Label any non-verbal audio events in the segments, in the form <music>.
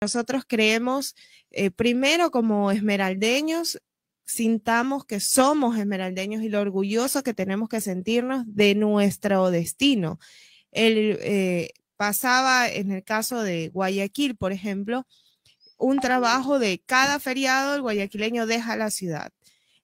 Nosotros creemos, eh, primero como esmeraldeños, sintamos que somos esmeraldeños y lo orgulloso que tenemos que sentirnos de nuestro destino. El, eh, pasaba en el caso de Guayaquil, por ejemplo, un trabajo de cada feriado, el guayaquileño deja la ciudad.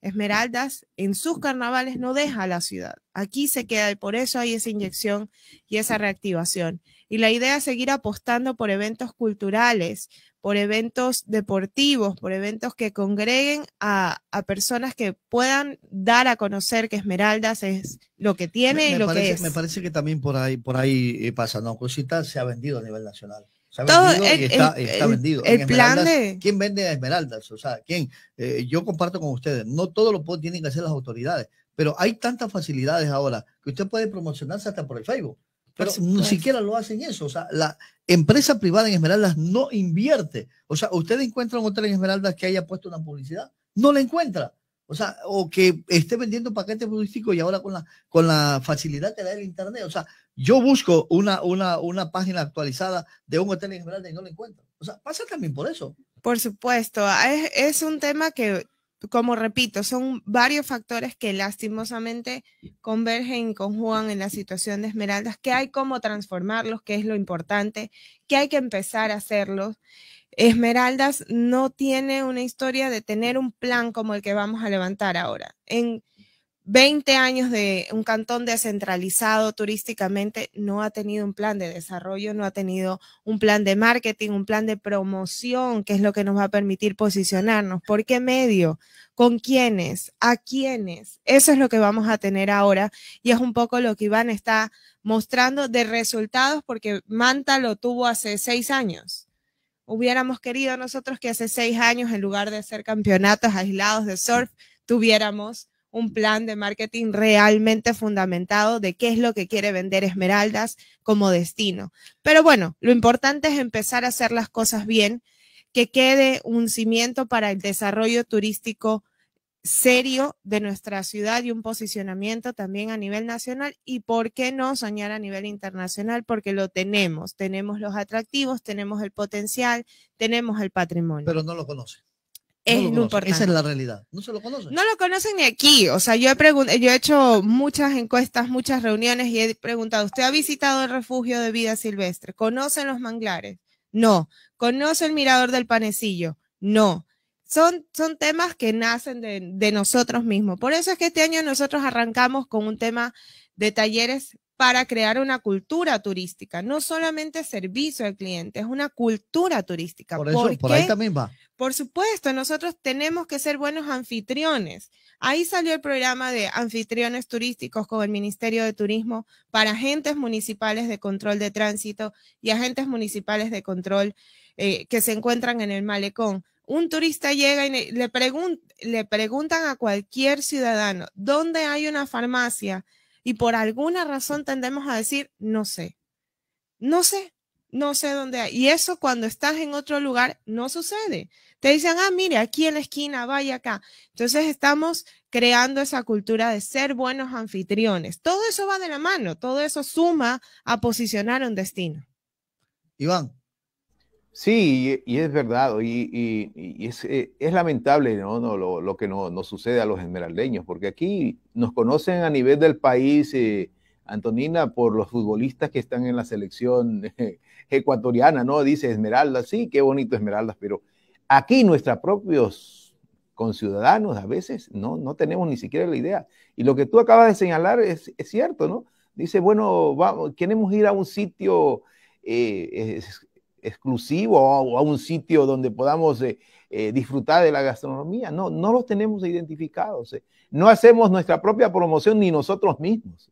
Esmeraldas en sus carnavales no deja la ciudad. Aquí se queda y por eso hay esa inyección y esa reactivación. Y la idea es seguir apostando por eventos culturales, por eventos deportivos, por eventos que congreguen a, a personas que puedan dar a conocer que Esmeraldas es lo que tiene y lo que es. Me parece que también por ahí, por ahí eh, pasa, ¿no? Cosita se ha vendido a nivel nacional. Se ha Todo y está, vendido. El, plan ¿Quién vende a Esmeraldas? O sea, ¿quién? Eh, yo comparto con ustedes, no todo lo tienen que hacer las autoridades, pero hay tantas facilidades ahora que usted puede promocionarse hasta por el Facebook. Pero ni siquiera lo hacen eso. O sea, la empresa privada en Esmeraldas no invierte. O sea, usted encuentra un hotel en Esmeraldas que haya puesto una publicidad, no la encuentra. O sea, o que esté vendiendo paquetes turísticos y ahora con la, con la facilidad que da el Internet. O sea, yo busco una, una, página actualizada de un hotel en Esmeraldas y no la encuentro. O sea, pasa también por eso. Por supuesto, ah, es, es un tema que como repito, son varios factores que lastimosamente convergen y conjugan en la situación de Esmeraldas, que hay cómo transformarlos, que es lo importante, que hay que empezar a hacerlos. Esmeraldas no tiene una historia de tener un plan como el que vamos a levantar ahora. En 20 años de un cantón descentralizado turísticamente, no ha tenido un plan de desarrollo, no ha tenido un plan de marketing, un plan de promoción, que es lo que nos va a permitir posicionarnos. ¿Por qué medio? ¿Con quiénes? ¿A quiénes? Eso es lo que vamos a tener ahora y es un poco lo que Iván está mostrando de resultados porque Manta lo tuvo hace seis años hubiéramos querido nosotros que hace seis años, en lugar de ser campeonatos aislados de surf, tuviéramos un plan de marketing realmente fundamentado de qué es lo que quiere vender Esmeraldas como destino. Pero bueno, lo importante es empezar a hacer las cosas bien, que quede un cimiento para el desarrollo turístico serio de nuestra ciudad y un posicionamiento también a nivel nacional y por qué no soñar a nivel internacional porque lo tenemos, tenemos los atractivos, tenemos el potencial, tenemos el patrimonio. Pero no lo conoce es importante. Esa es la realidad. No se lo conocen. No lo conocen ni aquí. O sea, yo he, yo he hecho muchas encuestas, muchas reuniones y he preguntado, ¿usted ha visitado el refugio de vida silvestre? ¿Conocen los manglares? No. ¿Conoce el mirador del panecillo? No. Son, son temas que nacen de, nosotros mismos. Por eso es que este año nosotros arrancamos con un tema de talleres para crear una cultura turística, no solamente servicio al cliente, es una cultura turística. Por eso, ¿Por, por ahí también va. Por supuesto, nosotros tenemos que ser buenos anfitriones. Ahí salió el programa de anfitriones turísticos con el Ministerio de Turismo para agentes municipales de control de tránsito y agentes municipales de control eh, que se encuentran en el malecón. Un turista llega y le, le preguntan a cualquier ciudadano, ¿dónde hay una farmacia? Y por alguna razón tendemos a decir, no sé. No sé, no sé dónde hay. Y eso cuando estás en otro lugar no sucede. Te dicen, ah, mire, aquí en la esquina, vaya acá. Entonces estamos creando esa cultura de ser buenos anfitriones. Todo eso va de la mano, todo eso suma a posicionar un destino. Iván. Sí, y, es verdad, y, eh, es, lamentable ¿no? No, lo, que nos sucede a los esmeraldeños, porque aquí nos conocen a nivel del país. Eh, Antonina, por los futbolistas que están en la selección <laughs> ecuatoriana, ¿no? Dice Esmeralda, sí, qué bonito Esmeraldas, pero aquí nuestros propios conciudadanos a veces no, no tenemos ni siquiera la idea. Y lo que tú acabas de señalar es, cierto, ¿no? Dice, bueno, vamos, queremos ir a un sitio eh, exclusivo o a un sitio donde podamos eh, eh, disfrutar de la gastronomía. No, no los tenemos identificados. No hacemos nuestra propia promoción ni nosotros mismos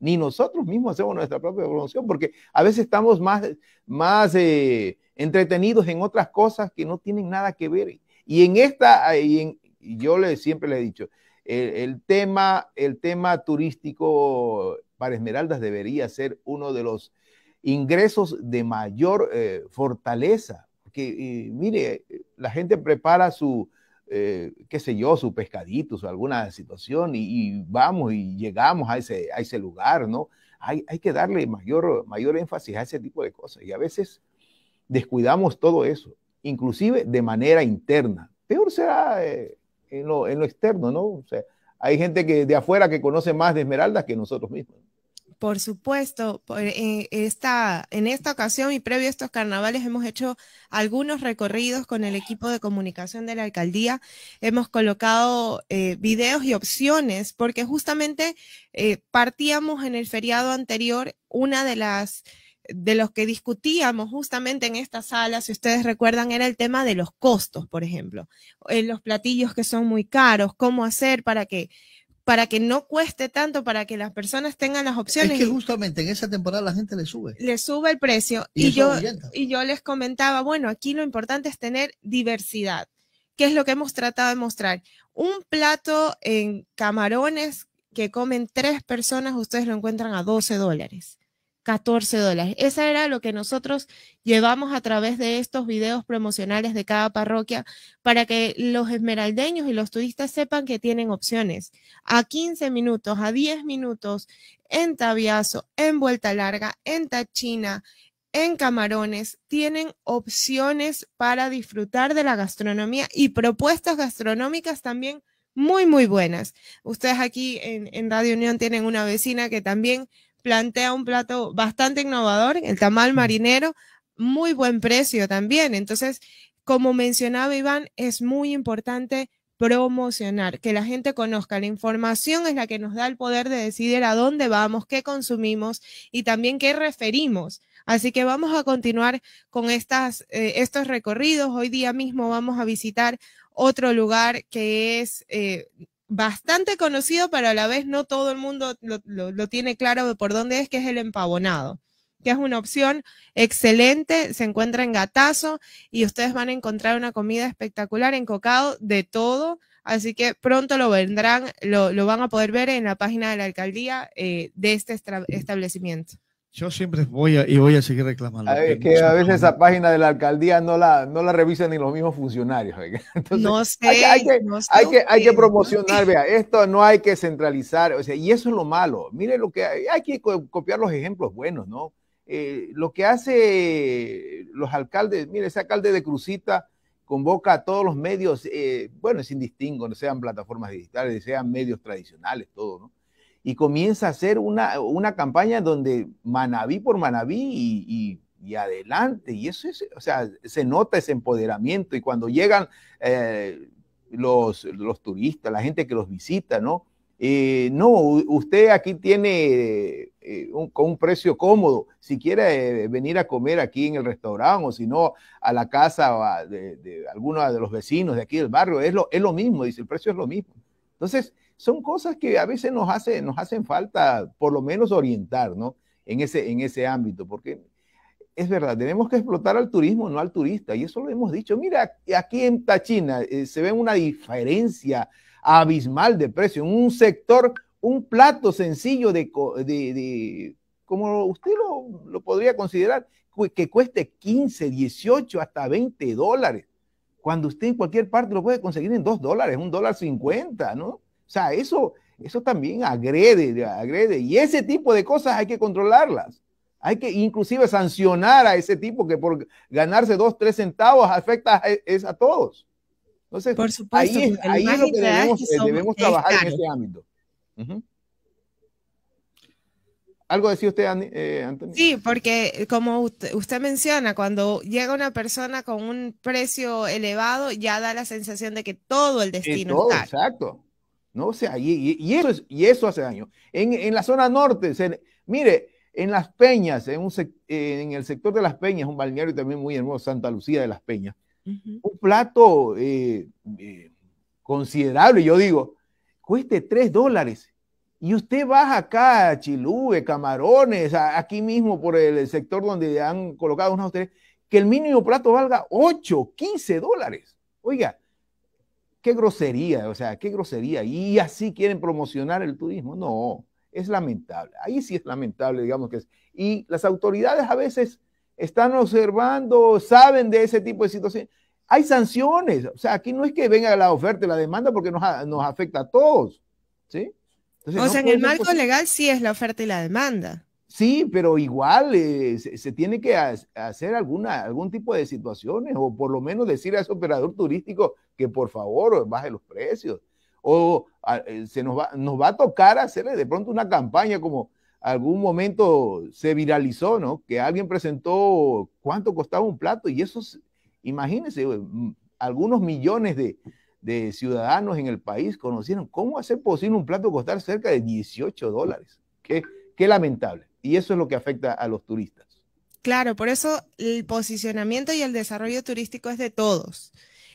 ni nosotros mismos hacemos nuestra propia promoción, porque a veces estamos más, más eh, entretenidos en otras cosas que no tienen nada que ver. Y en esta, eh, y en, yo le, siempre le he dicho, el, tema, el tema turístico para Esmeraldas debería ser uno de los ingresos de mayor eh, fortaleza. Que mire, la gente prepara su, eh, qué sé yo, su pescadito o alguna situación y, vamos y llegamos a ese, a ese lugar, ¿no? Hay, que darle mayor, mayor énfasis a ese tipo de cosas y a veces descuidamos todo eso, inclusive de manera interna. Peor será eh, en, lo, externo, ¿no? O sea, hay gente que de afuera que conoce más de Esmeralda que nosotros mismos por supuesto, eh, esta, en esta ocasión y previo a estos carnavales hemos hecho algunos recorridos con el equipo de comunicación de la alcaldía. Hemos colocado eh, videos y opciones porque justamente eh, partíamos en el feriado anterior una de las de los que discutíamos justamente en esta sala, si ustedes recuerdan, era el tema de los costos, por ejemplo, en los platillos que son muy caros, cómo hacer para que para que no cueste tanto, para que las personas tengan las opciones. Es que justamente en esa temporada la gente le sube. Le sube el precio. Y, yo, y yo les comentaba, bueno, aquí lo importante es tener diversidad, que es lo que hemos tratado de mostrar. Un plato en camarones que comen tres personas, ustedes lo encuentran a 12 dólares. 14 dólares. Esa era lo que nosotros llevamos a través de estos videos promocionales de cada parroquia para que los esmeraldeños y los turistas sepan que tienen opciones. A 15 minutos, a 10 minutos, en Tabiazo, en Vuelta Larga, en Tachina, en Camarones, tienen opciones para disfrutar de la gastronomía y propuestas gastronómicas también muy, muy buenas. Ustedes aquí en, en Radio Unión tienen una vecina que también plantea un plato bastante innovador, el tamal marinero, muy buen precio también. Entonces, como mencionaba Iván, es muy importante promocionar, que la gente conozca. La información es la que nos da el poder de decidir a dónde vamos, qué consumimos y también qué referimos. Así que vamos a continuar con estas, eh, estos recorridos. Hoy día mismo vamos a visitar otro lugar que es eh, bastante conocido, pero a la vez no todo el mundo lo, lo, tiene claro de por dónde es, que es el empavonado que es una opción excelente, se encuentra en Gatazo y ustedes van a encontrar una comida espectacular en Cocado de todo, así que pronto lo vendrán, lo, van a poder ver en la página de la alcaldía eh, de este establecimiento. Yo siempre voy a, y voy a seguir reclamando. que a veces esa página de la alcaldía no la, no la revisan ni los mismos funcionarios. <laughs> no sé. Hay, que, hay, que, promocionar, vea, esto no hay que centralizar. O sea, y eso es lo malo. Mire lo que hay, que copiar los ejemplos buenos, ¿no? Eh, lo que hace los alcaldes, mire, ese alcalde de Cruzita convoca a todos los medios, eh, bueno, sin no sean plataformas digitales, sean medios tradicionales, todo, ¿no? y comienza a hacer una, campaña donde Manaví por Manaví y, adelante. Y eso es, o sea, se nota ese empoderamiento. Y cuando llegan eh, los, los, turistas, la gente que los visita, ¿no? Eh, no, usted aquí tiene eh, un, con un precio cómodo. Si quiere venir a comer aquí en el restaurante o si no a la casa de, de, alguno de los vecinos de aquí del barrio, es lo, es lo mismo, dice, el precio es lo mismo. Entonces, son cosas que a veces nos, hace, nos hacen falta, por lo menos orientar, ¿no? En ese, en ese ámbito, porque es verdad, tenemos que explotar al turismo, no al turista, y eso lo hemos dicho. Mira, aquí en Tachina eh, se ve una diferencia abismal de precio, un sector, un plato sencillo de, como usted lo, lo, podría considerar, que cueste 15, 18, hasta 20 dólares, cuando usted en cualquier parte lo puede conseguir en 2 dólares, un dólar 50, ¿no? O sea, eso, eso también agrede, agrede. Y ese tipo de cosas hay que controlarlas. Hay que inclusive sancionar a ese tipo que por ganarse dos, tres centavos afecta a, es a todos. Entonces, por supuesto, ahí, es, debemos, trabajar en ese ámbito. ¿Algo decía usted, eh, Antonio? Sí, porque como usted, menciona, cuando llega una persona con un precio elevado, ya da la sensación de que todo el destino es está. Exacto, ¿no? sea, y, eso, y eso hace daño. En, la zona norte, mire, en Las Peñas, en, un eh, el sector de Las Peñas, un balneario también muy hermoso, Santa Lucía de Las Peñas, un plato eh, eh, considerable, yo digo, cueste 3 dólares. Y usted baja acá a Chilúe, Camarones, aquí mismo por el, sector donde han colocado unos ustedes que el mínimo plato valga 8, 15 dólares. Oiga, qué grosería, o sea, qué grosería. Y así quieren promocionar el turismo. No, es lamentable. Ahí sí es lamentable, digamos que es. Y las autoridades a veces están observando, saben de ese tipo de situaciones. Hay sanciones, o sea, aquí no es que venga la oferta y la demanda porque nos, afecta a todos, ¿sí? o sea, en el marco legal sí es la oferta y la demanda. Sí, pero igual eh, se, tiene que hacer alguna, algún tipo de situaciones o por lo menos decir a ese operador turístico que por favor baje los precios. O eh, se nos va, nos va a tocar hacerle de pronto una campaña como algún momento se viralizó, ¿no? Que alguien presentó cuánto costaba un plato y eso, imagínense, eh, algunos millones de, ciudadanos en el país conocieron cómo hacer posible un plato costar cerca de 18 dólares. Qué, qué lamentable. Y eso es lo que afecta a los turistas. Claro, por eso el posicionamiento y el desarrollo turístico es de todos.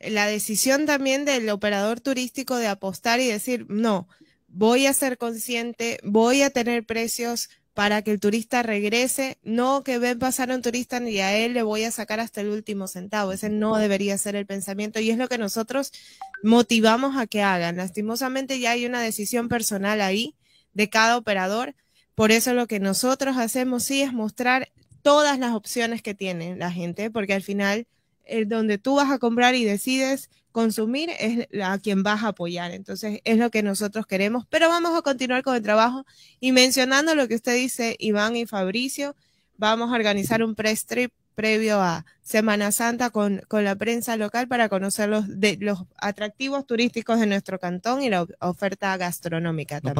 La decisión también del operador turístico de apostar y decir, no, voy a ser consciente, voy a tener precios para que el turista regrese, no que ven pasar a un turista y a él le voy a sacar hasta el último centavo. Ese no debería ser el pensamiento y es lo que nosotros motivamos a que hagan. Lastimosamente ya hay una decisión personal ahí de cada operador, por eso lo que nosotros hacemos sí es mostrar todas las opciones que tiene la gente, porque al final el eh, donde tú vas a comprar y decides consumir es a quien vas a apoyar. Entonces es lo que nosotros queremos, pero vamos a continuar con el trabajo y mencionando lo que usted dice, Iván y Fabricio, vamos a organizar un press trip previo a Semana Santa con, con, la prensa local para conocer los, de, los atractivos turísticos de nuestro cantón y la oferta gastronómica también.